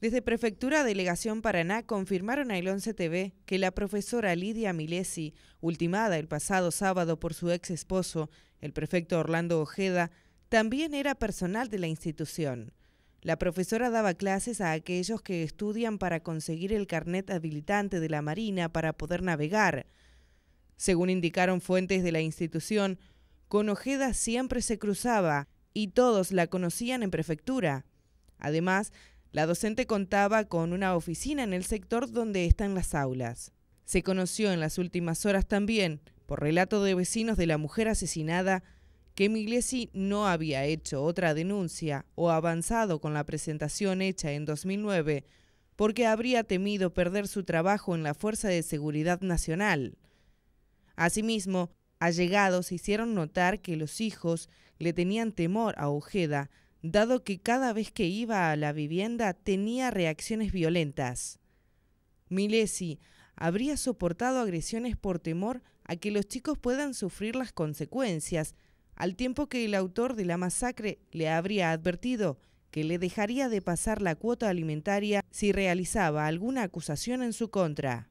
Desde Prefectura Delegación Paraná confirmaron a El 11 TV que la profesora Lidia Milesi, ultimada el pasado sábado por su ex esposo, el prefecto Orlando Ojeda, también era personal de la institución. La profesora daba clases a aquellos que estudian para conseguir el carnet habilitante de la Marina para poder navegar. Según indicaron fuentes de la institución, con Ojeda siempre se cruzaba y todos la conocían en prefectura. Además, la docente contaba con una oficina en el sector donde están las aulas. Se conoció en las últimas horas también, por relato de vecinos de la mujer asesinada, que Miglesi no había hecho otra denuncia o avanzado con la presentación hecha en 2009 porque habría temido perder su trabajo en la Fuerza de Seguridad Nacional. Asimismo, allegados hicieron notar que los hijos le tenían temor a Ojeda dado que cada vez que iba a la vivienda tenía reacciones violentas. Milesi habría soportado agresiones por temor a que los chicos puedan sufrir las consecuencias, al tiempo que el autor de la masacre le habría advertido que le dejaría de pasar la cuota alimentaria si realizaba alguna acusación en su contra.